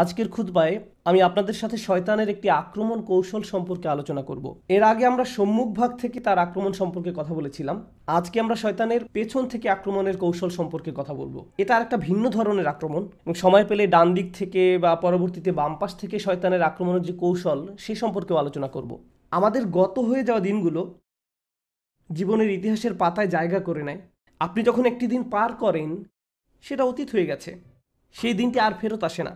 আজকের খুতবায় আমি আপনাদের সাথে শয়তানের একটি আক্রমণ কৌশল সম্পর্কে আলোচনা করব এর আগে আমরা সম্মুখ ভাগ থেকে তার আক্রমণ সম্পর্কে কথা বলেছিলাম আজকে আমরা শয়তানের পেছন থেকে আক্রমণের কৌশল সম্পর্কে কথা বলবো এটা একটা ভিন্ন ধরনের আক্রমণ এবং সময় পেলে ডান দিক থেকে বা পরবর্তীতে বামপাশ থেকে শয়তানের আক্রমণের যে কৌশল সে সম্পর্কেও আলোচনা করব আমাদের গত হয়ে যাওয়া দিনগুলো জীবনের ইতিহাসের পাতায় জায়গা করে নেয় আপনি যখন একটি দিন পার করেন সেটা অতীত হয়ে গেছে সেই দিনটি আর ফেরত আসে না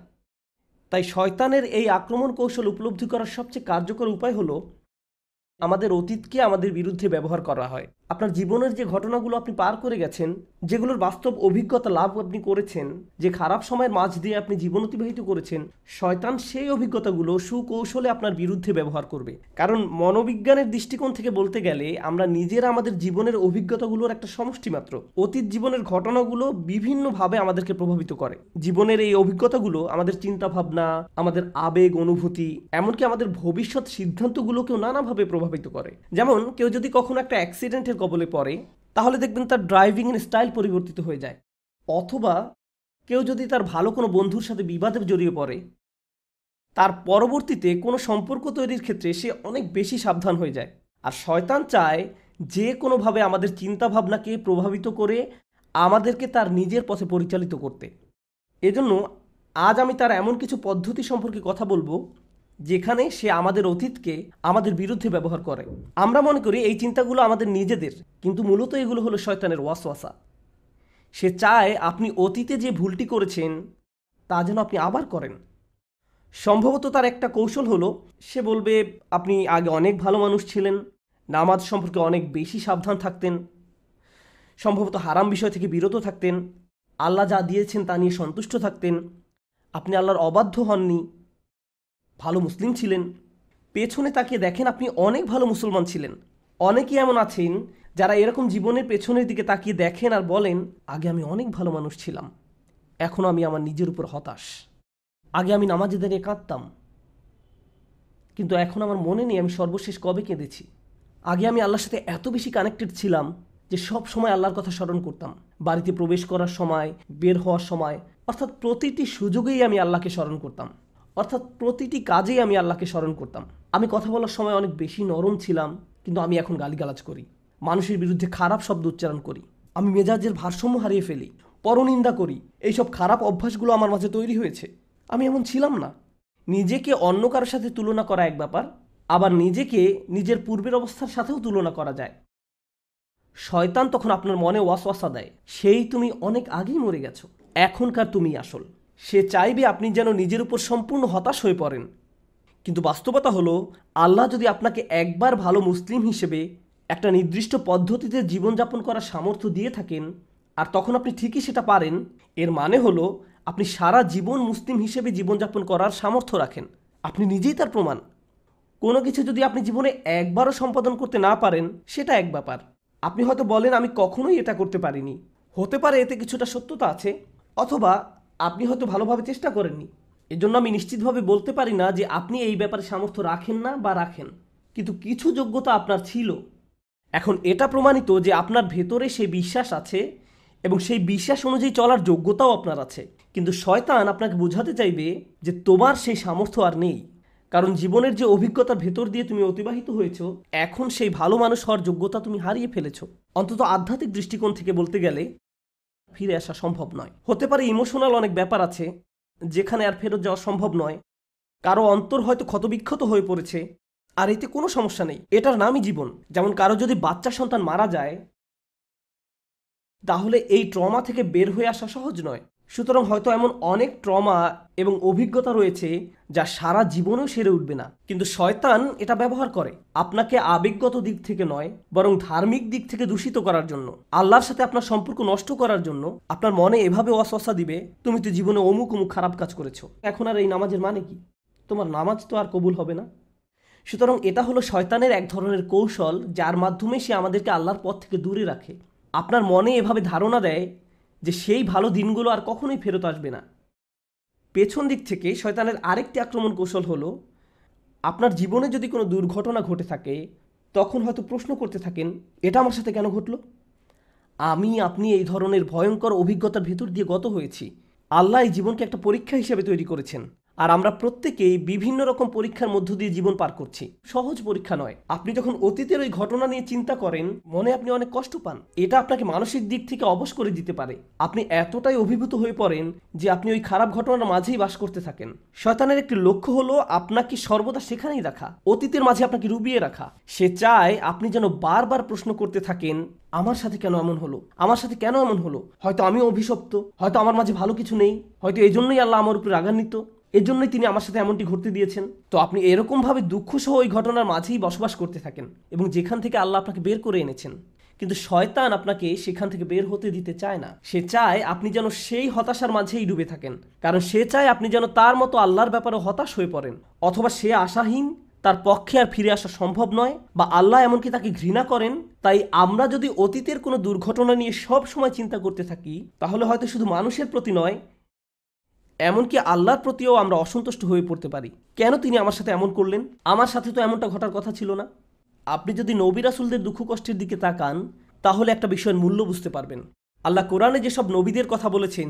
তাই শয়তানের এই আক্রমণ কৌশল উপলব্ধি করার সবচেয়ে কার্যকর উপায় হলো আমাদের অতীতকে আমাদের বিরুদ্ধে ব্যবহার করা হয় আপনার জীবনের যে ঘটনাগুলো আপনি পার করে গেছেন যেগুলোর বাস্তব অভিজ্ঞতা লাভ আপনি করেছেন যে খারাপ সময়ের মাঝ দিয়ে আপনি জীবন অতিবাহিত করেছেন শয়তান সেই অভিজ্ঞতাগুলো সুকৌশলে আপনার বিরুদ্ধে ব্যবহার করবে কারণ মনোবিজ্ঞানের দৃষ্টিকোণ থেকে বলতে গেলে আমরা নিজেরা আমাদের জীবনের অভিজ্ঞতাগুলোর একটা সমষ্টি মাত্র অতীত জীবনের ঘটনাগুলো বিভিন্নভাবে আমাদেরকে প্রভাবিত করে জীবনের এই অভিজ্ঞতাগুলো আমাদের চিন্তা ভাবনা আমাদের আবেগ অনুভূতি এমনকি আমাদের ভবিষ্যৎ সিদ্ধান্তগুলোকেও নানাভাবে প্রভাব প্রভাবিত করে যেমন কেউ যদি কখনো একটা অ্যাক্সিডেন্টের কবলে পড়ে তাহলে দেখবেন তার ড্রাইভিংয়ের স্টাইল পরিবর্তিত হয়ে যায় অথবা কেউ যদি তার ভালো কোনো বন্ধুর সাথে বিবাদে জড়িয়ে পড়ে তার পরবর্তীতে কোনো সম্পর্ক তৈরির ক্ষেত্রে সে অনেক বেশি সাবধান হয়ে যায় আর শয়তান চায় যে কোনোভাবে আমাদের চিন্তাভাবনাকে প্রভাবিত করে আমাদেরকে তার নিজের পথে পরিচালিত করতে এজন্য আজ আমি তার এমন কিছু পদ্ধতি সম্পর্কে কথা বলবো যেখানে সে আমাদের অতীতকে আমাদের বিরুদ্ধে ব্যবহার করে আমরা মনে করি এই চিন্তাগুলো আমাদের নিজেদের কিন্তু মূলত এগুলো হলো শয়তানের ওয়াসওয়াসা সে চায় আপনি অতীতে যে ভুলটি করেছেন তা যেন আপনি আবার করেন সম্ভবত তার একটা কৌশল হলো সে বলবে আপনি আগে অনেক ভালো মানুষ ছিলেন নামাজ সম্পর্কে অনেক বেশি সাবধান থাকতেন সম্ভবত হারাম বিষয় থেকে বিরত থাকতেন আল্লাহ যা দিয়েছেন তা নিয়ে সন্তুষ্ট থাকতেন আপনি আল্লাহর অবাধ্য হননি ভালো মুসলিম ছিলেন পেছনে তাকিয়ে দেখেন আপনি অনেক ভালো মুসলমান ছিলেন অনেকেই এমন আছেন যারা এরকম জীবনের পেছনের দিকে তাকিয়ে দেখেন আর বলেন আগে আমি অনেক ভালো মানুষ ছিলাম এখনও আমি আমার নিজের উপর হতাশ আগে আমি নামাজে দাঁড়িয়ে কাঁদতাম কিন্তু এখন আমার মনে নেই আমি সর্বশেষ কবে কেঁদেছি আগে আমি আল্লাহর সাথে এত বেশি কানেক্টেড ছিলাম যে সব সময় আল্লাহর কথা স্মরণ করতাম বাড়িতে প্রবেশ করার সময় বের হওয়ার সময় অর্থাৎ প্রতিটি সুযোগেই আমি আল্লাহকে স্মরণ করতাম অর্থাৎ প্রতিটি কাজেই আমি আল্লাহকে স্মরণ করতাম আমি কথা বলার সময় অনেক বেশি নরম ছিলাম কিন্তু আমি এখন গালিগালাজ করি মানুষের বিরুদ্ধে খারাপ শব্দ উচ্চারণ করি আমি মেজাজের ভারসাম্য হারিয়ে ফেলি পরনিন্দা করি এইসব খারাপ অভ্যাসগুলো আমার মাঝে তৈরি হয়েছে আমি এমন ছিলাম না নিজেকে অন্য কারোর সাথে তুলনা করা এক ব্যাপার আবার নিজেকে নিজের পূর্বের অবস্থার সাথেও তুলনা করা যায় শয়তান তখন আপনার মনে ওয়াসওয়াসা দেয় সেই তুমি অনেক আগেই মরে গেছো এখনকার তুমি আসল সে চাইবে আপনি যেন নিজের উপর সম্পূর্ণ হতাশ হয়ে পড়েন কিন্তু বাস্তবতা হলো আল্লাহ যদি আপনাকে একবার ভালো মুসলিম হিসেবে একটা নির্দিষ্ট পদ্ধতিতে জীবনযাপন করার সামর্থ্য দিয়ে থাকেন আর তখন আপনি ঠিকই সেটা পারেন এর মানে হলো আপনি সারা জীবন মুসলিম হিসেবে জীবনযাপন করার সামর্থ্য রাখেন আপনি নিজেই তার প্রমাণ কোনো কিছু যদি আপনি জীবনে একবারও সম্পাদন করতে না পারেন সেটা এক ব্যাপার আপনি হয়তো বলেন আমি কখনোই এটা করতে পারিনি হতে পারে এতে কিছুটা সত্যতা আছে অথবা আপনি হয়তো ভালোভাবে চেষ্টা করেননি এজন্য আমি নিশ্চিতভাবে বলতে পারি না যে আপনি এই ব্যাপারে সামর্থ্য রাখেন না বা রাখেন কিন্তু কিছু যোগ্যতা আপনার ছিল এখন এটা প্রমাণিত যে আপনার ভেতরে সেই বিশ্বাস আছে এবং সেই বিশ্বাস অনুযায়ী চলার যোগ্যতাও আপনার আছে কিন্তু শয়তান আপনাকে বোঝাতে চাইবে যে তোমার সেই সামর্থ্য আর নেই কারণ জীবনের যে অভিজ্ঞতার ভেতর দিয়ে তুমি অতিবাহিত হয়েছ এখন সেই ভালো মানুষ হওয়ার যোগ্যতা তুমি হারিয়ে ফেলেছ অন্তত আধ্যাত্মিক দৃষ্টিকোণ থেকে বলতে গেলে ফিরে আসা সম্ভব নয় হতে পারে ইমোশনাল অনেক ব্যাপার আছে যেখানে আর ফেরত যাওয়া সম্ভব নয় কারো অন্তর হয়তো ক্ষতবিক্ষত হয়ে পড়েছে আর এতে কোনো সমস্যা নেই এটার নামই জীবন যেমন কারো যদি বাচ্চা সন্তান মারা যায় তাহলে এই ট্রমা থেকে বের হয়ে আসা সহজ নয় সুতরাং হয়তো এমন অনেক ট্রমা এবং অভিজ্ঞতা রয়েছে যা সারা জীবনেও সেরে উঠবে না কিন্তু শয়তান এটা ব্যবহার করে আপনাকে আবেগগত দিক থেকে নয় বরং ধার্মিক দিক থেকে দূষিত করার জন্য আল্লাহর সাথে আপনার সম্পর্ক নষ্ট করার জন্য আপনার মনে এভাবে অস্বস্থা দিবে তুমি তো জীবনে অমুক অমুক খারাপ কাজ করেছো এখন আর এই নামাজের মানে কি তোমার নামাজ তো আর কবুল হবে না সুতরাং এটা হলো শয়তানের এক ধরনের কৌশল যার মাধ্যমে সে আমাদেরকে আল্লাহর পথ থেকে দূরে রাখে আপনার মনে এভাবে ধারণা দেয় যে সেই ভালো দিনগুলো আর কখনোই ফেরত আসবে না পেছন দিক থেকে শয়তানের আরেকটি আক্রমণ কৌশল হলো আপনার জীবনে যদি কোনো দুর্ঘটনা ঘটে থাকে তখন হয়তো প্রশ্ন করতে থাকেন এটা আমার সাথে কেন ঘটল আমি আপনি এই ধরনের ভয়ঙ্কর অভিজ্ঞতার ভেতর দিয়ে গত হয়েছি আল্লাহ এই জীবনকে একটা পরীক্ষা হিসেবে তৈরি করেছেন আর আমরা প্রত্যেকেই বিভিন্ন রকম পরীক্ষার মধ্য দিয়ে জীবন পার করছি সহজ পরীক্ষা নয় আপনি যখন অতীতের ওই ঘটনা নিয়ে চিন্তা করেন মনে আপনি অনেক কষ্ট পান এটা আপনাকে মানসিক দিক থেকে অবশ করে দিতে পারে আপনি এতটাই অভিভূত হয়ে পড়েন যে আপনি ওই খারাপ ঘটনার মাঝেই বাস করতে থাকেন শয়তানের একটি লক্ষ্য হলো আপনাকে সর্বদা সেখানেই রাখা অতীতের মাঝে আপনাকে রুবিয়ে রাখা সে চায় আপনি যেন বারবার প্রশ্ন করতে থাকেন আমার সাথে কেন এমন হলো আমার সাথে কেন এমন হলো হয়তো আমি অভিশপ্ত হয়তো আমার মাঝে ভালো কিছু নেই হয়তো এই জন্যই আল্লাহ আমার উপরে রাগান্বিত এজন্যই তিনি আমার সাথে এমনটি ঘটতে দিয়েছেন তো আপনি এরকমভাবে দুঃখ সহ ওই ঘটনার মাঝেই বসবাস করতে থাকেন এবং যেখান থেকে আল্লাহ আপনাকে বের করে এনেছেন কিন্তু শয়তান আপনাকে সেখান থেকে বের হতে দিতে চায় না সে চায় আপনি যেন সেই হতাশার মাঝেই ডুবে থাকেন কারণ সে চায় আপনি যেন তার মতো আল্লাহর ব্যাপারে হতাশ হয়ে পড়েন অথবা সে আশাহীন তার পক্ষে আর ফিরে আসা সম্ভব নয় বা আল্লাহ এমনকি তাকে ঘৃণা করেন তাই আমরা যদি অতীতের কোনো দুর্ঘটনা নিয়ে সব সময় চিন্তা করতে থাকি তাহলে হয়তো শুধু মানুষের প্রতি নয় এমনকি আল্লাহর প্রতিও আমরা অসন্তুষ্ট হয়ে পড়তে পারি কেন তিনি আমার সাথে এমন করলেন আমার সাথে তো এমনটা ঘটার কথা ছিল না আপনি যদি নবী রাসুলদের দুঃখ কষ্টের দিকে তাকান তাহলে একটা বিষয়ের মূল্য বুঝতে পারবেন আল্লাহ কোরআনে যেসব নবীদের কথা বলেছেন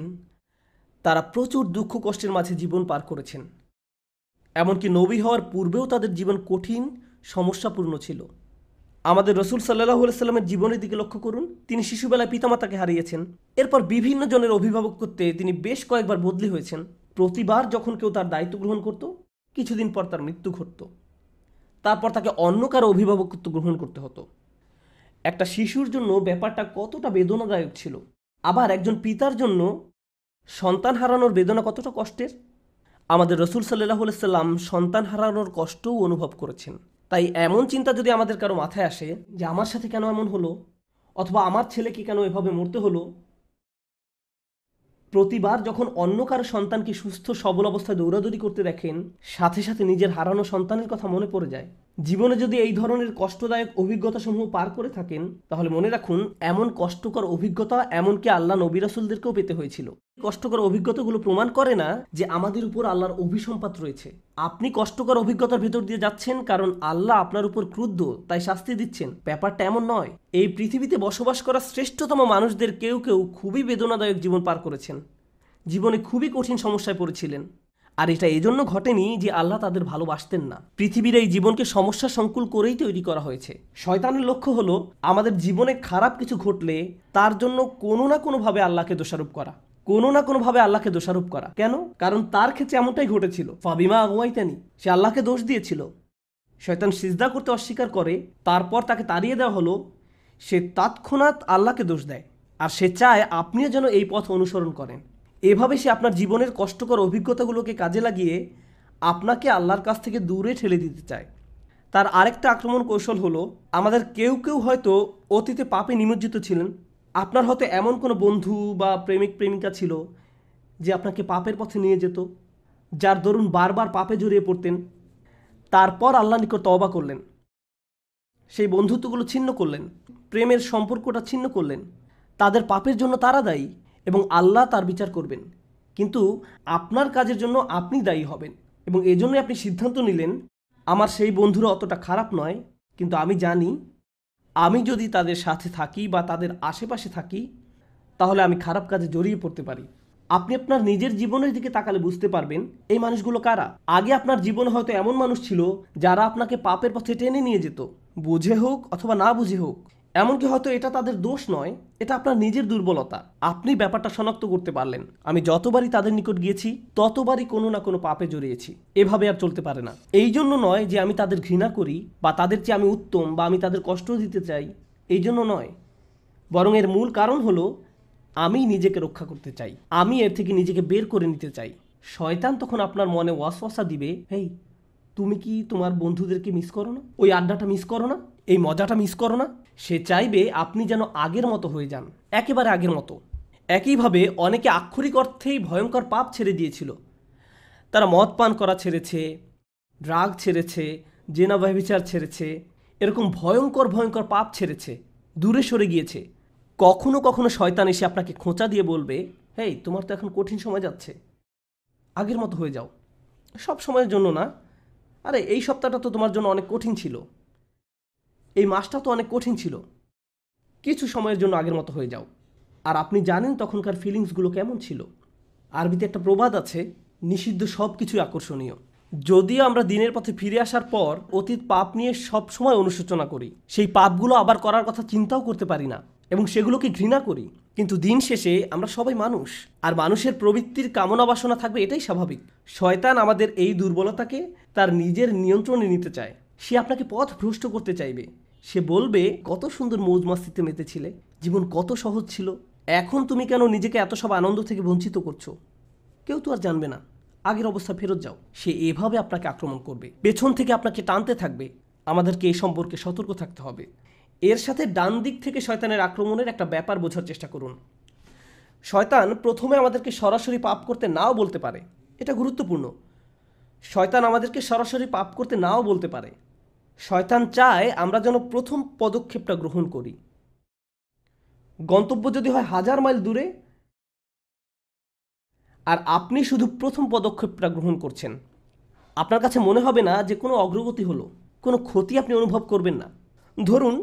তারা প্রচুর দুঃখ কষ্টের মাঝে জীবন পার করেছেন এমনকি নবী হওয়ার পূর্বেও তাদের জীবন কঠিন সমস্যাপূর্ণ ছিল আমাদের রসুল সাল্লাহ সাল্লামের জীবনের দিকে লক্ষ্য করুন তিনি শিশুবেলায় পিতামাতাকে হারিয়েছেন এরপর বিভিন্ন জনের অভিভাবক করতে তিনি বেশ কয়েকবার বদলি হয়েছেন প্রতিবার যখন কেউ তার দায়িত্ব গ্রহণ করত কিছুদিন পর তার মৃত্যু ঘটত তারপর তাকে অন্য কারো অভিভাবকত্ব গ্রহণ করতে হতো একটা শিশুর জন্য ব্যাপারটা কতটা বেদনাদায়ক ছিল আবার একজন পিতার জন্য সন্তান হারানোর বেদনা কতটা কষ্টের আমাদের রসুল সাল্লাহ সাল্লাম সন্তান হারানোর কষ্টও অনুভব করেছেন তাই এমন চিন্তা যদি আমাদের কারো মাথায় আসে যে আমার সাথে কেন এমন হলো অথবা আমার ছেলেকে কেন এভাবে মরতে হলো প্রতিবার যখন অন্য কারো সন্তানকে সুস্থ সবল অবস্থায় দৌড়াদৌড়ি করতে দেখেন সাথে সাথে নিজের হারানো সন্তানের কথা মনে পড়ে যায় জীবনে যদি এই ধরনের কষ্টদায়ক অভিজ্ঞতাসমূহ পার করে থাকেন তাহলে মনে রাখুন এমন কষ্টকর অভিজ্ঞতা এমনকি আল্লাহ নবিরাসুলদেরকেও পেতে হয়েছিল কষ্টকর অভিজ্ঞতাগুলো প্রমাণ করে না যে আমাদের উপর আল্লাহর অভিসম্পাত রয়েছে আপনি কষ্টকর অভিজ্ঞতার ভেতর দিয়ে যাচ্ছেন কারণ আল্লাহ আপনার উপর ক্রুদ্ধ তাই শাস্তি দিচ্ছেন ব্যাপারটা এমন নয় এই পৃথিবীতে বসবাস করা শ্রেষ্ঠতম মানুষদের কেউ কেউ খুবই বেদনাদায়ক জীবন পার করেছেন জীবনে খুবই কঠিন সমস্যায় পড়েছিলেন আর এটা এজন্য ঘটেনি যে আল্লাহ তাদের ভালোবাসতেন না পৃথিবীর এই জীবনকে সমস্যা সংকুল করেই তৈরি করা হয়েছে শয়তানের লক্ষ্য হলো আমাদের জীবনে খারাপ কিছু ঘটলে তার জন্য কোনো না কোনোভাবে আল্লাহকে দোষারোপ করা কোনো না কোনোভাবে আল্লাহকে দোষারোপ করা কেন কারণ তার ক্ষেত্রে এমনটাই ঘটেছিল ফাবিমা আগুয়াইতানি সে আল্লাহকে দোষ দিয়েছিল শয়তান সিজদা করতে অস্বীকার করে তারপর তাকে তাড়িয়ে দেওয়া হলো সে তাৎক্ষণাৎ আল্লাহকে দোষ দেয় আর সে চায় আপনিও যেন এই পথ অনুসরণ করেন এভাবে সে আপনার জীবনের কষ্টকর অভিজ্ঞতাগুলোকে কাজে লাগিয়ে আপনাকে আল্লাহর কাছ থেকে দূরে ঠেলে দিতে চায় তার আরেকটা আক্রমণ কৌশল হলো আমাদের কেউ কেউ হয়তো অতীতে পাপে নিমজ্জিত ছিলেন আপনার হয়তো এমন কোনো বন্ধু বা প্রেমিক প্রেমিকা ছিল যে আপনাকে পাপের পথে নিয়ে যেত যার দরুন বারবার পাপে জড়িয়ে পড়তেন তারপর আল্লাহ নিকট তবা করলেন সেই বন্ধুত্বগুলো ছিন্ন করলেন প্রেমের সম্পর্কটা ছিন্ন করলেন তাদের পাপের জন্য তারা দায়ী এবং আল্লাহ তার বিচার করবেন কিন্তু আপনার কাজের জন্য আপনি দায়ী হবেন এবং এজন্য আপনি সিদ্ধান্ত নিলেন আমার সেই বন্ধুরা অতটা খারাপ নয় কিন্তু আমি জানি আমি যদি তাদের সাথে থাকি বা তাদের আশেপাশে থাকি তাহলে আমি খারাপ কাজে জড়িয়ে পড়তে পারি আপনি আপনার নিজের জীবনের দিকে তাকালে বুঝতে পারবেন এই মানুষগুলো কারা আগে আপনার জীবনে হয়তো এমন মানুষ ছিল যারা আপনাকে পাপের পথে টেনে নিয়ে যেত বুঝে হোক অথবা না বুঝে হোক এমনকি হয়তো এটা তাদের দোষ নয় এটা আপনার নিজের দুর্বলতা আপনি ব্যাপারটা শনাক্ত করতে পারলেন আমি যতবারই তাদের নিকট গিয়েছি ততবারই কোনো না কোনো পাপে জড়িয়েছি এভাবে আর চলতে পারে না এই জন্য নয় যে আমি তাদের ঘৃণা করি বা তাদের চেয়ে আমি উত্তম বা আমি তাদের কষ্ট দিতে চাই এই জন্য নয় বরং এর মূল কারণ হলো আমি নিজেকে রক্ষা করতে চাই আমি এর থেকে নিজেকে বের করে নিতে চাই শয়তান তখন আপনার মনে ওয়াসওয়াসা দিবে হেই তুমি কি তোমার বন্ধুদেরকে মিস করো না ওই আড্ডাটা মিস করো না এই মজাটা মিস করো না সে চাইবে আপনি যেন আগের মতো হয়ে যান একেবারে আগের মতো একইভাবে অনেকে আক্ষরিক অর্থেই ভয়ঙ্কর পাপ ছেড়ে দিয়েছিল তারা মদ পান করা ছেড়েছে ড্রাগ ছেড়েছে জেনা ব্যভিচার ছেড়েছে এরকম ভয়ঙ্কর ভয়ঙ্কর পাপ ছেড়েছে দূরে সরে গিয়েছে কখনো কখনো শয়তান এসে আপনাকে খোঁচা দিয়ে বলবে হেই তোমার তো এখন কঠিন সময় যাচ্ছে আগের মতো হয়ে যাও সব সময়ের জন্য না আরে এই সপ্তাহটা তো তোমার জন্য অনেক কঠিন ছিল এই মাসটা তো অনেক কঠিন ছিল কিছু সময়ের জন্য আগের মতো হয়ে যাও আর আপনি জানেন তখনকার ফিলিংসগুলো কেমন ছিল আরবিতে একটা প্রবাদ আছে নিষিদ্ধ সব কিছুই আকর্ষণীয় যদিও আমরা দিনের পথে ফিরে আসার পর অতীত পাপ নিয়ে সবসময় অনুশোচনা করি সেই পাপগুলো আবার করার কথা চিন্তাও করতে পারি না এবং সেগুলোকে ঘৃণা করি কিন্তু দিন শেষে আমরা সবাই মানুষ আর মানুষের প্রবৃত্তির কামনা বাসনা থাকবে এটাই স্বাভাবিক শয়তান আমাদের এই দুর্বলতাকে তার নিজের নিয়ন্ত্রণে নিতে চায় সে আপনাকে পথ ভ্রষ্ট করতে চাইবে সে বলবে কত সুন্দর মৌজ মাস্তিতে মেতেছিলে জীবন কত সহজ ছিল এখন তুমি কেন নিজেকে এত সব আনন্দ থেকে বঞ্চিত করছো কেউ তো আর জানবে না আগের অবস্থা ফেরত যাও সে এভাবে আপনাকে আক্রমণ করবে পেছন থেকে আপনাকে টানতে থাকবে আমাদেরকে এই সম্পর্কে সতর্ক থাকতে হবে এর সাথে ডান দিক থেকে শয়তানের আক্রমণের একটা ব্যাপার বোঝার চেষ্টা করুন শয়তান প্রথমে আমাদেরকে সরাসরি পাপ করতে নাও বলতে পারে এটা গুরুত্বপূর্ণ শয়তান আমাদেরকে সরাসরি পাপ করতে নাও বলতে পারে শয়তান চায় আমরা যেন প্রথম পদক্ষেপটা গ্রহণ করি গন্তব্য যদি হয় হাজার মাইল দূরে আর আপনি শুধু প্রথম পদক্ষেপটা গ্রহণ করছেন আপনার কাছে মনে হবে না যে কোনো অগ্রগতি হলো কোনো ক্ষতি আপনি অনুভব করবেন না ধরুন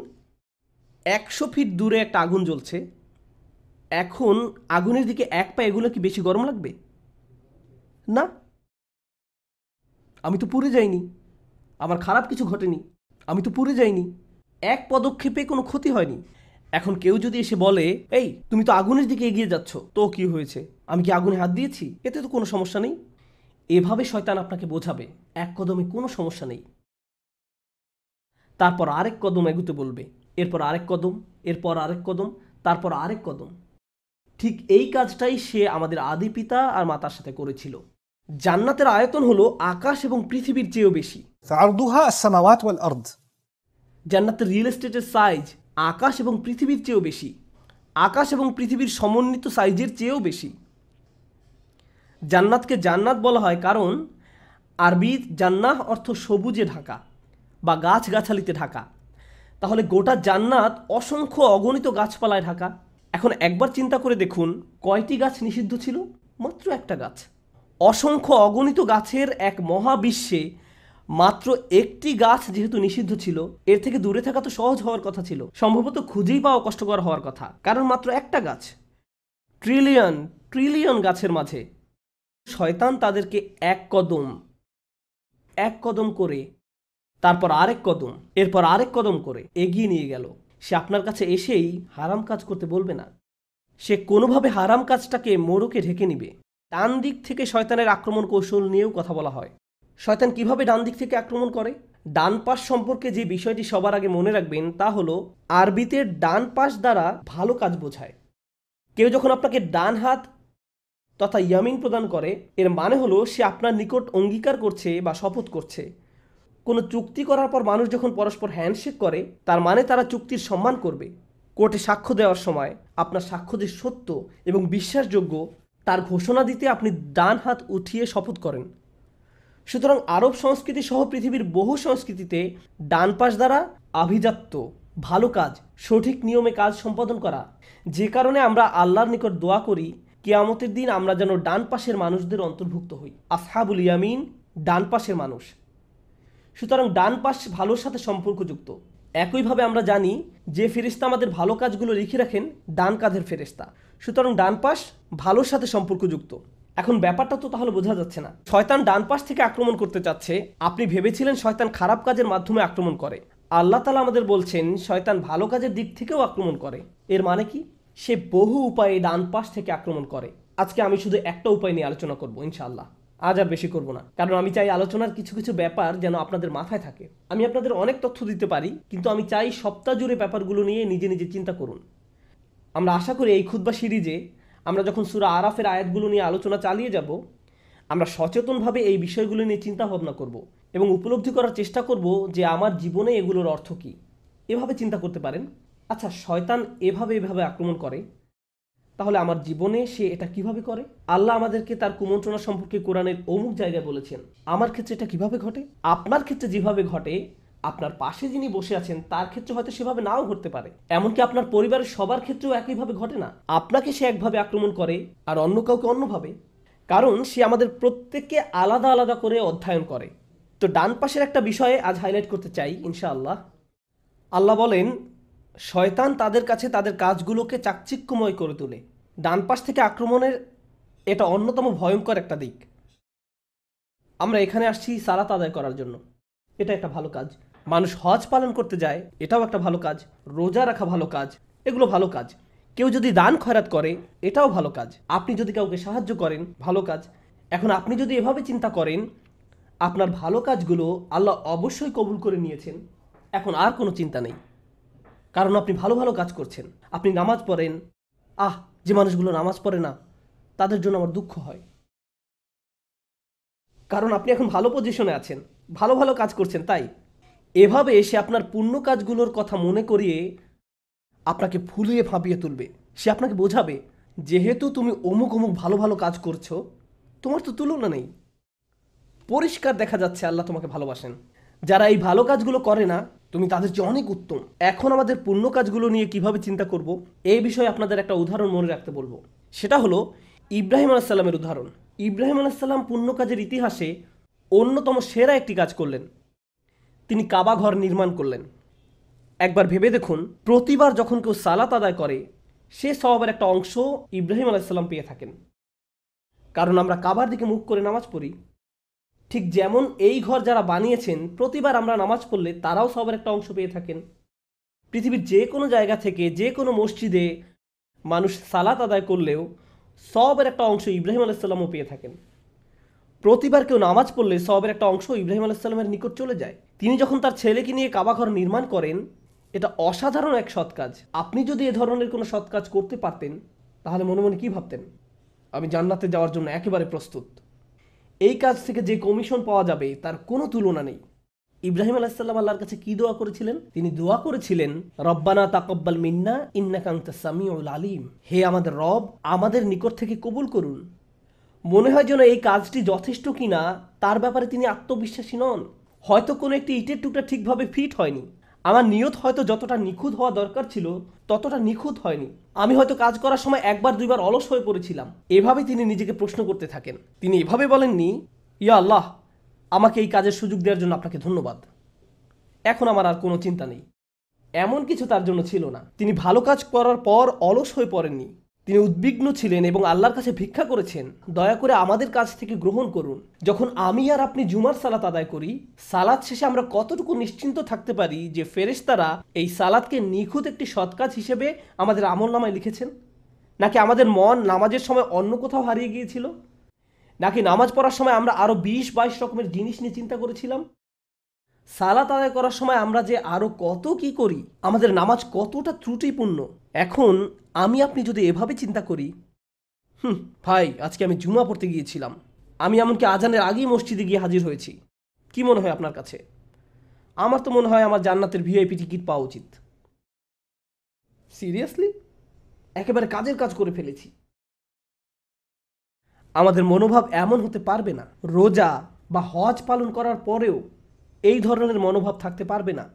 একশো ফিট দূরে একটা আগুন জ্বলছে এখন আগুনের দিকে এক পা এগুলো কি বেশি গরম লাগবে না আমি তো পুড়ে যাইনি আমার খারাপ কিছু ঘটেনি আমি তো পুড়ে যাইনি এক পদক্ষেপে কোনো ক্ষতি হয়নি এখন কেউ যদি এসে বলে এই তুমি তো আগুনের দিকে এগিয়ে যাচ্ছ তো কি হয়েছে আমি কি আগুনে হাত দিয়েছি এতে তো কোনো সমস্যা নেই এভাবে শয়তান আপনাকে বোঝাবে এক কদমে কোনো সমস্যা নেই তারপর আরেক কদম এগুতে বলবে এরপর আরেক কদম এরপর আরেক কদম তারপর আরেক কদম ঠিক এই কাজটাই সে আমাদের আদি পিতা আর মাতার সাথে করেছিল জান্নাতের আয়তন হলো আকাশ এবং পৃথিবীর চেয়েও বেশি জান্নাতের রিয়েল এস্টেটের সাইজ আকাশ এবং পৃথিবীর চেয়েও বেশি আকাশ এবং পৃথিবীর সমন্বিত সাইজের চেয়েও বেশি জান্নাতকে জান্নাত বলা হয় কারণ আরবি জান্নাহ অর্থ সবুজে ঢাকা বা গাছগাছালিতে ঢাকা তাহলে গোটা জান্নাত অসংখ্য অগণিত গাছপালায় ঢাকা এখন একবার চিন্তা করে দেখুন কয়টি গাছ নিষিদ্ধ ছিল মাত্র একটা গাছ অসংখ্য অগণিত গাছের এক মহাবিশ্বে মাত্র একটি গাছ যেহেতু নিষিদ্ধ ছিল এর থেকে দূরে থাকা তো সহজ হওয়ার কথা ছিল সম্ভবত খুঁজেই পাওয়া কষ্টকর হওয়ার কথা কারণ মাত্র একটা গাছ ট্রিলিয়ন ট্রিলিয়ন গাছের মাঝে শয়তান তাদেরকে এক কদম এক কদম করে তারপর আরেক কদম এরপর আরেক কদম করে এগিয়ে নিয়ে গেল সে আপনার কাছে এসেই হারাম কাজ করতে বলবে না সে কোনোভাবে হারাম কাজটাকে মোড়কে ঢেকে নিবে ডান দিক থেকে শয়তানের আক্রমণ কৌশল নিয়েও কথা বলা হয় শয়তান কিভাবে ডান দিক থেকে আক্রমণ করে ডান পাশ সম্পর্কে যে বিষয়টি সবার আগে মনে রাখবেন তা হলো আরবিতে ডান পাশ দ্বারা ভালো কাজ বোঝায় কেউ যখন আপনাকে ডান হাত তথা ইয়ামিন প্রদান করে এর মানে হলো সে আপনার নিকট অঙ্গীকার করছে বা শপথ করছে কোনো চুক্তি করার পর মানুষ যখন পরস্পর হ্যান্ডশেক করে তার মানে তারা চুক্তির সম্মান করবে কোর্টে সাক্ষ্য দেওয়ার সময় আপনার সাক্ষ্য যে সত্য এবং বিশ্বাসযোগ্য তার ঘোষণা দিতে আপনি ডান হাত উঠিয়ে শপথ করেন সুতরাং আরব সংস্কৃতি সহ পৃথিবীর বহু সংস্কৃতিতে ডান পাশ দ্বারা আভিজাত্য ভালো কাজ সঠিক নিয়মে কাজ সম্পাদন করা যে কারণে আমরা আল্লাহর নিকট দোয়া করি কেয়ামতের দিন আমরা যেন ডান পাশের মানুষদের অন্তর্ভুক্ত হই আসহাবুল ইয়ামিন ডান পাশের মানুষ সুতরাং ডান পাশ ভালোর সাথে সম্পর্কযুক্ত একইভাবে আমরা জানি যে ফেরিস্তা আমাদের ভালো কাজগুলো লিখে রাখেন ডান কাঁধের ফেরিস্তা সুতরাং ডান পাশ ভালোর সাথে সম্পর্কযুক্ত এখন ব্যাপারটা তো তাহলে বোঝা যাচ্ছে না শয়তান ডান পাশ থেকে আক্রমণ করতে চাচ্ছে আপনি ভেবেছিলেন শয়তান খারাপ কাজের মাধ্যমে আক্রমণ করে আল্লাহ তালা আমাদের বলছেন শয়তান ভালো কাজের দিক থেকেও আক্রমণ করে এর মানে কি সে বহু উপায়ে ডান পাশ থেকে আক্রমণ করে আজকে আমি শুধু একটা উপায় নিয়ে আলোচনা করবো ইনশাআল্লাহ আজ আর বেশি করব না কারণ আমি চাই আলোচনার কিছু কিছু ব্যাপার যেন আপনাদের মাথায় থাকে আমি আপনাদের অনেক তথ্য দিতে পারি কিন্তু আমি চাই সপ্তাহ জুড়ে ব্যাপারগুলো নিয়ে নিজে নিজে চিন্তা করুন আমরা আশা করি এই খুদ্া সিরিজে আমরা যখন সুরা আরাফের আয়াতগুলো নিয়ে আলোচনা চালিয়ে যাব আমরা সচেতনভাবে এই বিষয়গুলো নিয়ে চিন্তা ভাবনা করব এবং উপলব্ধি করার চেষ্টা করব যে আমার জীবনে এগুলোর অর্থ কী এভাবে চিন্তা করতে পারেন আচ্ছা শয়তান এভাবে এভাবে আক্রমণ করে তাহলে আমার জীবনে সে এটা কিভাবে করে আল্লাহ আমাদেরকে তার কুমন্ত্রণা সম্পর্কে কোরআনের অমুক জায়গায় বলেছেন আমার ক্ষেত্রে এটা কিভাবে ঘটে আপনার ক্ষেত্রে যেভাবে ঘটে আপনার পাশে যিনি বসে আছেন তার ক্ষেত্রে হয়তো সেভাবে নাও ঘটতে পারে এমনকি আপনার পরিবারের সবার ক্ষেত্রেও একইভাবে ঘটে না আপনাকে সে একভাবে আক্রমণ করে আর অন্য কাউকে অন্যভাবে কারণ সে আমাদের প্রত্যেককে আলাদা আলাদা করে অধ্যয়ন করে তো ডান পাশের একটা বিষয়ে আজ হাইলাইট করতে চাই ইনশাআল্লাহ আল্লাহ বলেন শয়তান তাদের কাছে তাদের কাজগুলোকে চাকচিক্যময় করে তোলে ডান পাশ থেকে আক্রমণের এটা অন্যতম ভয়ঙ্কর একটা দিক আমরা এখানে আসছি সালাত আদায় করার জন্য এটা একটা ভালো কাজ মানুষ হজ পালন করতে যায় এটাও একটা ভালো কাজ রোজা রাখা ভালো কাজ এগুলো ভালো কাজ কেউ যদি দান খয়রাত করে এটাও ভালো কাজ আপনি যদি কাউকে সাহায্য করেন ভালো কাজ এখন আপনি যদি এভাবে চিন্তা করেন আপনার ভালো কাজগুলো আল্লাহ অবশ্যই কবুল করে নিয়েছেন এখন আর কোনো চিন্তা নেই কারণ আপনি ভালো ভালো কাজ করছেন আপনি নামাজ পড়েন আহ যে মানুষগুলো নামাজ পড়ে না তাদের জন্য আমার দুঃখ হয় কারণ আপনি এখন ভালো পজিশনে আছেন ভালো ভালো কাজ করছেন তাই এভাবে সে আপনার পূর্ণ কাজগুলোর কথা মনে করিয়ে আপনাকে ফুলিয়ে ফাঁপিয়ে তুলবে সে আপনাকে বোঝাবে যেহেতু তুমি অমুক অমুক ভালো ভালো কাজ করছো তোমার তো তুলনা নেই পরিষ্কার দেখা যাচ্ছে আল্লাহ তোমাকে ভালোবাসেন যারা এই ভালো কাজগুলো করে না তুমি তাদের চেয়ে অনেক উত্তম এখন আমাদের পুণ্য কাজগুলো নিয়ে কিভাবে চিন্তা করব এই বিষয়ে আপনাদের একটা উদাহরণ মনে রাখতে বলবো সেটা হলো ইব্রাহিম সাল্লামের উদাহরণ ইব্রাহিম সাল্লাম পুণ্য কাজের ইতিহাসে অন্যতম সেরা একটি কাজ করলেন তিনি কাবা ঘর নির্মাণ করলেন একবার ভেবে দেখুন প্রতিবার যখন কেউ সালাত আদায় করে সে স্বভাবের একটা অংশ ইব্রাহিম আলাইসাল্লাম পেয়ে থাকেন কারণ আমরা কাবার দিকে মুখ করে নামাজ পড়ি ঠিক যেমন এই ঘর যারা বানিয়েছেন প্রতিবার আমরা নামাজ পড়লে তারাও সবার একটা অংশ পেয়ে থাকেন পৃথিবীর যে কোনো জায়গা থেকে যে কোনো মসজিদে মানুষ সালাত আদায় করলেও সবের একটা অংশ ইব্রাহিম আলাইসাল্লামও পেয়ে থাকেন প্রতিবার কেউ নামাজ পড়লে সবের একটা অংশ ইব্রাহিম আলাইসাল্লামের নিকট চলে যায় তিনি যখন তার ছেলেকে নিয়ে কাবাঘর নির্মাণ করেন এটা অসাধারণ এক সৎ কাজ আপনি যদি এ ধরনের কোনো সৎ কাজ করতে পারতেন তাহলে মনে মনে কী ভাবতেন আমি জান্নাতে যাওয়ার জন্য একেবারে প্রস্তুত এই কাজ থেকে যে কমিশন পাওয়া যাবে তার কোনো তুলনা নেই ইব্রাহিম আলাইসাল্লাম আল্লাহর কাছে কি দোয়া করেছিলেন তিনি দোয়া করেছিলেন রব্বানা তাকব্বাল মিন্না ইন্নাকান্তা সামিউল আলিম হে আমাদের রব আমাদের নিকট থেকে কবুল করুন মনে হয় যেন এই কাজটি যথেষ্ট কিনা তার ব্যাপারে তিনি আত্মবিশ্বাসী নন হয়তো কোনো একটি ইটের টুকটা ঠিকভাবে ফিট হয়নি আমার নিয়ত হয়তো যতটা নিখুঁত হওয়া দরকার ছিল ততটা নিখুঁত হয়নি আমি হয়তো কাজ করার সময় একবার দুইবার অলস হয়ে পড়েছিলাম এভাবে তিনি নিজেকে প্রশ্ন করতে থাকেন তিনি এভাবে বলেননি ইয়া আল্লাহ আমাকে এই কাজের সুযোগ দেওয়ার জন্য আপনাকে ধন্যবাদ এখন আমার আর কোনো চিন্তা নেই এমন কিছু তার জন্য ছিল না তিনি ভালো কাজ করার পর অলস হয়ে পড়েননি তিনি উদ্বিগ্ন ছিলেন এবং আল্লাহর কাছে ভিক্ষা করেছেন দয়া করে আমাদের কাছ থেকে গ্রহণ করুন যখন আমি আর আপনি জুমার সালাত আদায় করি সালাদ শেষে আমরা কতটুকু নিশ্চিন্ত থাকতে পারি যে ফেরেস্তারা এই সালাদকে নিখুঁত একটি সৎকাজ হিসেবে আমাদের আমল নামায় লিখেছেন নাকি আমাদের মন নামাজের সময় অন্য কোথাও হারিয়ে গিয়েছিল নাকি নামাজ পড়ার সময় আমরা আরও বিশ বাইশ রকমের জিনিস নিয়ে চিন্তা করেছিলাম সালাত আদায় করার সময় আমরা যে আরও কত কি করি আমাদের নামাজ কতটা ত্রুটিপূর্ণ এখন আমি আপনি যদি এভাবে চিন্তা করি হুম ভাই আজকে আমি জুমা পড়তে গিয়েছিলাম আমি এমনকি আজানের আগেই মসজিদে গিয়ে হাজির হয়েছি কি মনে হয় আপনার কাছে আমার তো মনে হয় আমার জান্নাতের ভিআইপি টিকিট পাওয়া উচিত সিরিয়াসলি একেবারে কাজের কাজ করে ফেলেছি আমাদের মনোভাব এমন হতে পারবে না রোজা বা হজ পালন করার পরেও এই ধরনের মনোভাব থাকতে পারবে না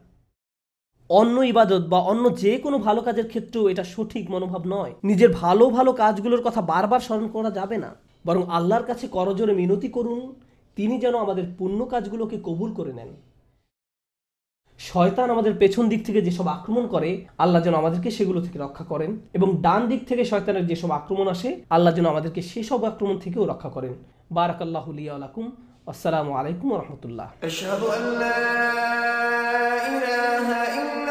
অন্য ইবাদত বা অন্য যে কোনো ভালো কাজের ক্ষেত্রেও এটা সঠিক মনোভাব নয় নিজের ভালো ভালো কাজগুলোর কথা বারবার স্মরণ করা যাবে না বরং আল্লাহর কাছে করজোরে মিনতি করুন তিনি যেন আমাদের পুণ্য কাজগুলোকে কবুল করে নেন শয়তান আমাদের পেছন দিক থেকে যেসব আক্রমণ করে আল্লাহ যেন আমাদেরকে সেগুলো থেকে রক্ষা করেন এবং ডান দিক থেকে শয়তানের যেসব আক্রমণ আসে আল্লাহ যেন আমাদেরকে সেসব আক্রমণ থেকেও রক্ষা করেন বারাকাল্লাহুলিয়া আলাকুম والسلام عليكم ورحمة الله أشهد أن لا إله إلا